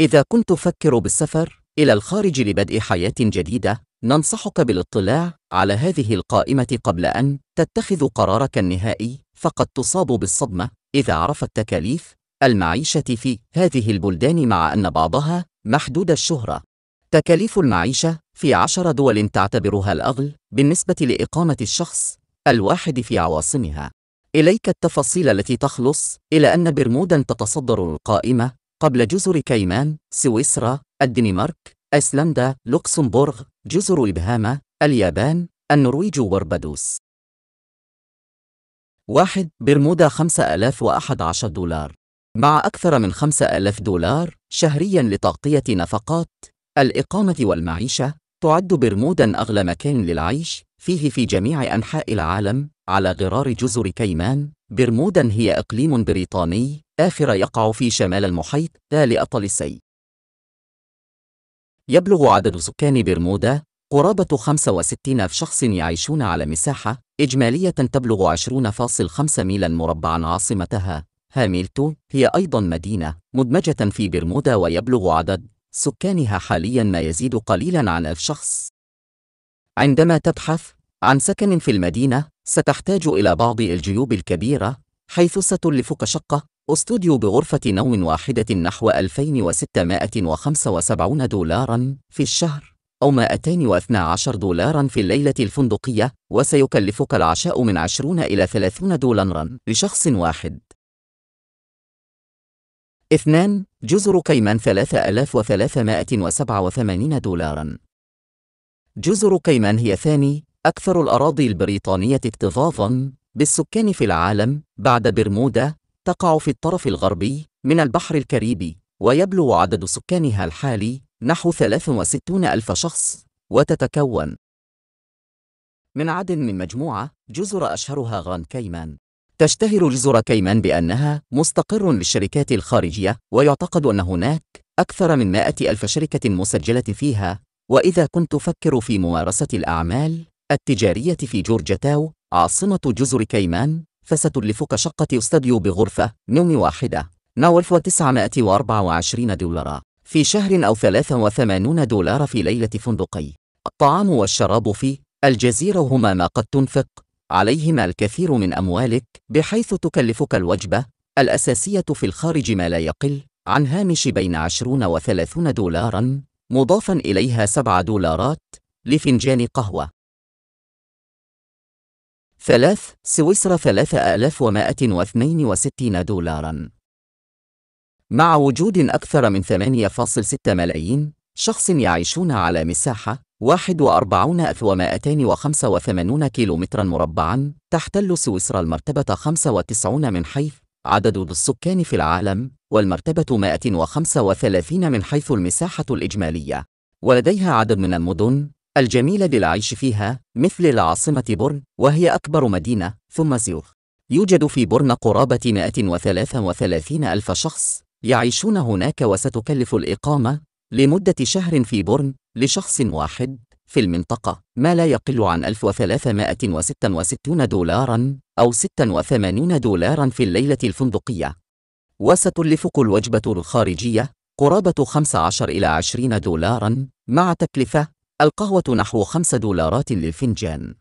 إذا كنت تفكر بالسفر إلى الخارج لبدء حياة جديدة، ننصحك بالاطلاع على هذه القائمة قبل أن تتخذ قرارك النهائي، فقد تصاب بالصدمة إذا عرفت تكاليف المعيشة في هذه البلدان مع أن بعضها محدود الشهرة. تكاليف المعيشة في عشر دول تعتبرها الأغل بالنسبة لإقامة الشخص الواحد في عواصمها. إليك التفاصيل التي تخلص إلى أن برمودا تتصدر القائمة قبل جزر كايمان، سويسرا، الدنمارك، أيسلندا، لوكسمبورغ، جزر إبهاما، اليابان، النرويج وبربادوس. 1. برمودا 5011 دولار مع أكثر من 5000 دولار شهرياً لتغطية نفقات الإقامة والمعيشة، تعد برمودا أغلى مكان للعيش فيه في جميع أنحاء العالم على غرار جزر كيمان برمودا هي إقليم بريطاني آخر يقع في شمال المحيط تالي أطلسي يبلغ عدد سكان برمودا قرابة 65 شخص يعيشون على مساحة إجمالية تبلغ 20.5 ميلا مربعا عاصمتها هاميلتو هي أيضا مدينة مدمجة في برمودا ويبلغ عدد سكانها حاليا ما يزيد قليلا عن ألف شخص عندما تبحث عن سكن في المدينة ستحتاج إلى بعض الجيوب الكبيرة حيث ستلفك شقة استوديو بغرفة نوم واحدة نحو 2675 دولاراً في الشهر أو 212 دولاراً في الليلة الفندقية وسيكلفك العشاء من 20 إلى 30 دولاراً لشخص واحد 2. جزر كيمان 3387 دولاراً جزر كيمان هي ثاني أكثر الأراضي البريطانية اكتظاظا بالسكان في العالم بعد برمودا تقع في الطرف الغربي من البحر الكاريبي ويبلغ عدد سكانها الحالي نحو 63 ألف شخص وتتكون من عدد من مجموعة جزر أشهرها غران كيمان تشتهر جزر كيمان بأنها مستقر للشركات الخارجية ويعتقد أن هناك أكثر من 100 ألف شركة مسجلة فيها وإذا كنت تفكر في ممارسة الأعمال التجارية في جورجتاو عاصمة جزر كيمان فستلفك شقة استوديو بغرفة نوم واحدة نحو 1924 دولارا في شهر أو 83 دولار في ليلة فندقي الطعام والشراب في الجزيرة هما ما قد تنفق عليهما الكثير من أموالك بحيث تكلفك الوجبة الأساسية في الخارج ما لا يقل عن هامش بين 20 و 30 دولاراً مضافاً إليها 7 دولارات لفنجان قهوة ثلاث سويسرا 3162 دولاراً مع وجود أكثر من 8.6 ملايين شخص يعيشون على مساحة 41285 كيلومترا مربعا تحتل سويسرا المرتبة 95 من حيث عدد السكان في العالم والمرتبة 135 من حيث المساحة الإجمالية ولديها عدد من المدن الجميلة للعيش فيها مثل العاصمة بورن وهي أكبر مدينة ثم زيوغ يوجد في بورن قرابة 133 ألف شخص يعيشون هناك وستكلف الإقامة لمدة شهر في بورن لشخص واحد في المنطقة ما لا يقل عن 1366 دولاراً أو 86 دولاراً في الليلة الفندقية وستلفك الوجبة الخارجية قرابة 15 إلى 20 دولاراً مع تكلفة القهوة نحو 5 دولارات للفنجان.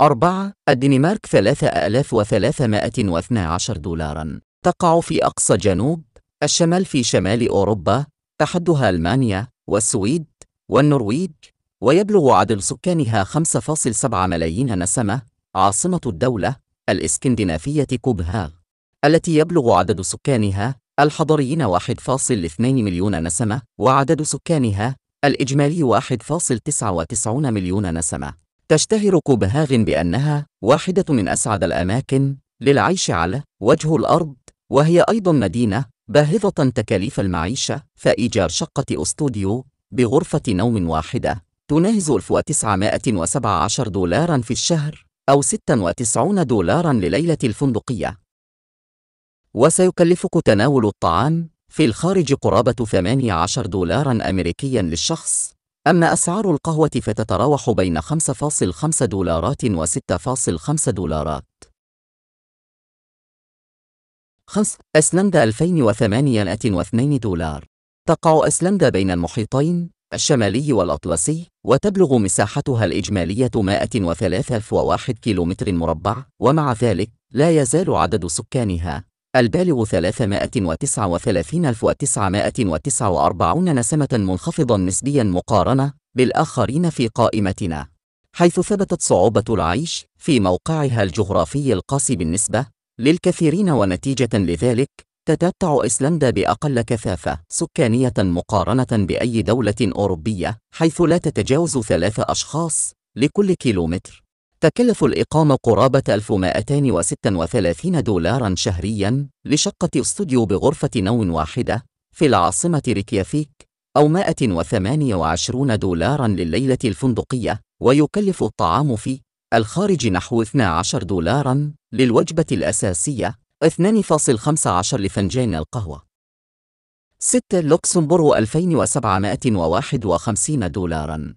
4. الدنمارك 3312 دولاراً. تقع في أقصى جنوب، الشمال في شمال أوروبا، تحدها ألمانيا، والسويد، والنرويج، ويبلغ عدد سكانها 5.7 ملايين نسمة، عاصمة الدولة الإسكندنافية كوبهاغ التي يبلغ عدد سكانها الحضريين 1.2 مليون نسمة وعدد سكانها الإجمالي 1.99 مليون نسمة تشتهر كوبهاغن بأنها واحدة من أسعد الأماكن للعيش على وجه الأرض وهي أيضا مدينة باهظة تكاليف المعيشة فإيجار شقة أستوديو بغرفة نوم واحدة تناهز 1917 دولارا في الشهر أو 96 دولارا لليلة الفندقية وسيكلفك تناول الطعام في الخارج قرابة 18 دولارا أمريكيا للشخص أما أسعار القهوة فتتراوح بين 5.5 دولارات و 6.5 دولارات 5. أسلندا 2802 دولار تقع أسلندا بين المحيطين الشمالي والأطلسي وتبلغ مساحتها الإجمالية 103,001 كيلومتر مربع ومع ذلك لا يزال عدد سكانها البالغ 339949 نسمة منخفضا نسبيا مقارنة بالآخرين في قائمتنا حيث ثبتت صعوبة العيش في موقعها الجغرافي القاسي بالنسبة للكثيرين ونتيجة لذلك تتمتع إيسلندا بأقل كثافة سكانية مقارنة بأي دولة أوروبية حيث لا تتجاوز ثلاثة أشخاص لكل كيلومتر تكلف الإقامة قرابة 1236 دولارا شهريا لشقة استوديو بغرفة نوم واحدة في العاصمة ريكيافيك أو 128 دولارا لليلة الفندقية ويكلف الطعام في الخارج نحو 12 دولارا للوجبة الأساسية 2.15 لفنجان القهوة 6 لوكسمبورغ 2751 دولاراً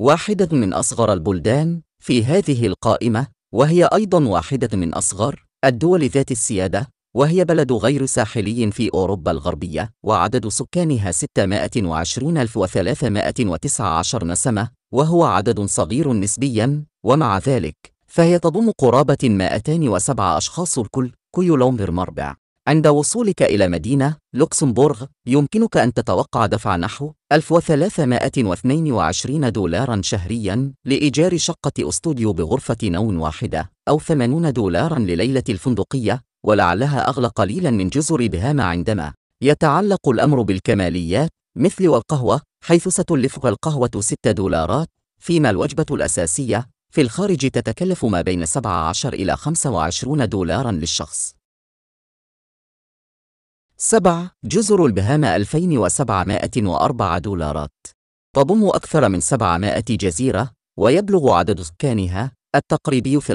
واحدة من أصغر البلدان في هذه القائمة وهي أيضا واحدة من أصغر الدول ذات السيادة وهي بلد غير ساحلي في أوروبا الغربية وعدد سكانها 620319 نسمة وهو عدد صغير نسبيا ومع ذلك فهي تضم قرابة 207 أشخاص الكل كيولومبر مربع عند وصولك إلى مدينة لوكسمبورغ يمكنك أن تتوقع دفع نحو 1322 دولارا شهريا لإيجار شقة أستوديو بغرفة نوم واحدة أو 80 دولارا لليلة الفندقية ولعلها أغلى قليلا من جزر بهاما عندما يتعلق الأمر بالكماليات مثل والقهوة حيث ستلفك القهوة 6 دولارات فيما الوجبة الأساسية في الخارج تتكلف ما بين 17 إلى 25 دولارا للشخص 7. جزر البهاما 2704 دولارات تضم أكثر من 700 جزيرة ويبلغ عدد سكانها التقريبي 389.482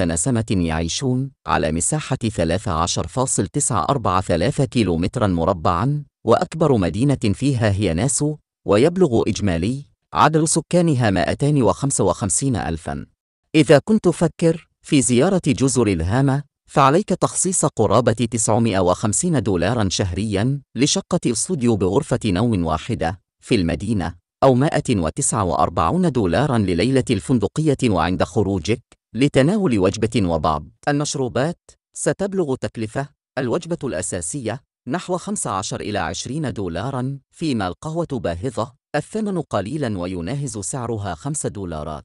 ألف نسمة يعيشون على مساحة 13.943 كيلومترا مربعا وأكبر مدينة فيها هي ناسو ويبلغ إجمالي عدد سكانها 255 ألفا إذا كنت فكر في زيارة جزر الهامة فعليك تخصيص قرابة 950 دولارا شهريا لشقة استوديو بغرفة نوم واحدة في المدينة أو 149 دولارا لليلة الفندقية وعند خروجك لتناول وجبة وبعض المشروبات ستبلغ تكلفة الوجبة الأساسية نحو 15 إلى 20 دولارا فيما القهوة باهظة الثمن قليلا ويناهز سعرها 5 دولارات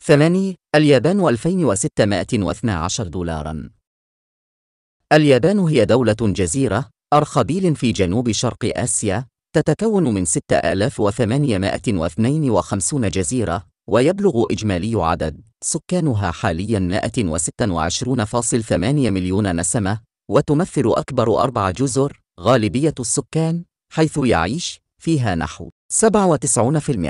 ثماني اليابان 2612 دولارا اليابان هي دولة جزيرة أرخبيل في جنوب شرق آسيا تتكون من 6852 جزيرة ويبلغ إجمالي عدد سكانها حاليا 126.8 مليون نسمة وتمثل أكبر أربع جزر غالبية السكان حيث يعيش فيها نحو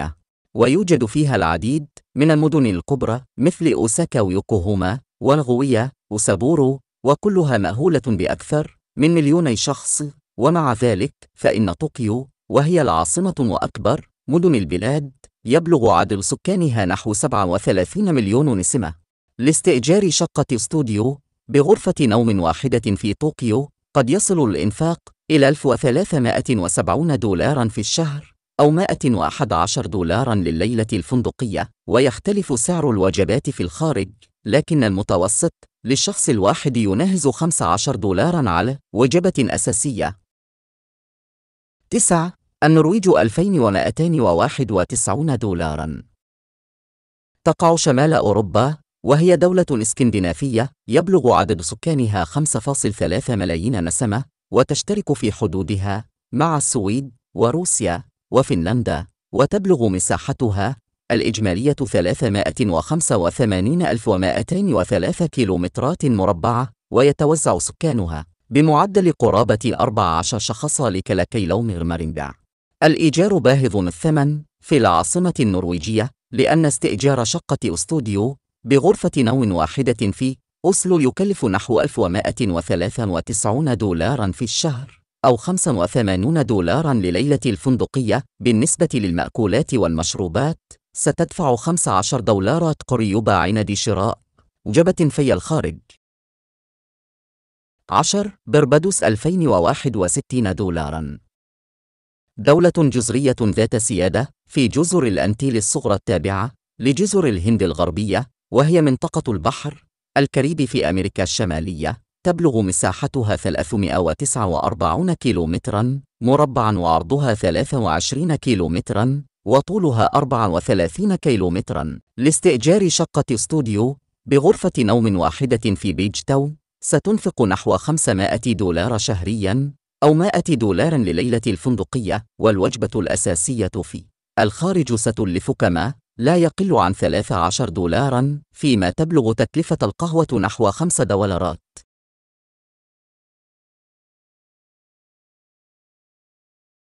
97% ويوجد فيها العديد من المدن الكبرى مثل أوساكا ويوكوهوما والغوية وسابورو وكلها مأهولة بأكثر من مليوني شخص ومع ذلك فإن طوكيو وهي العاصمة وأكبر مدن البلاد يبلغ عدد سكانها نحو 37 مليون نسمة لاستئجار شقة استوديو بغرفة نوم واحدة في طوكيو قد يصل الإنفاق إلى 1370 دولارا في الشهر أو 111 دولارا لليلة الفندقية ويختلف سعر الوجبات في الخارج لكن المتوسط للشخص الواحد يناهز 15 دولارا على وجبة أساسية 9. النرويج 2291 دولاراً تقع شمال أوروبا وهي دولة اسكندنافية يبلغ عدد سكانها 5.3 ملايين نسمة وتشترك في حدودها مع السويد وروسيا وفنلندا وتبلغ مساحتها الإجمالية 385203 كيلومترات مربعة ويتوزع سكانها بمعدل قرابة 14 شخصا لكل كيلو مرمرنبع الإيجار باهظ الثمن في العاصمة النرويجية لأن استئجار شقة استوديو بغرفة نوم واحدة في أوسلو يكلف نحو 1193 دولارا في الشهر أو 85 دولاراً لليلة الفندقية بالنسبة للمأكولات والمشروبات ستدفع 15 دولارات قريوبا عند شراء وجبة في الخارج 10 بربادوس 2061 دولاراً دولة جزرية ذات سيادة في جزر الأنتيل الصغرى التابعة لجزر الهند الغربية وهي منطقة البحر الكاريبي في أمريكا الشمالية تبلغ مساحتها 349 كيلومترا مربعا وعرضها 23 كيلومترا وطولها 34 كيلومترا لاستئجار شقة استوديو بغرفة نوم واحدة في بيج تو ستنفق نحو 500 دولار شهريا أو 100 دولار لليلة الفندقية والوجبة الأساسية في الخارج ستلفك ما لا يقل عن 13 دولارا فيما تبلغ تكلفة القهوة نحو 5 دولارات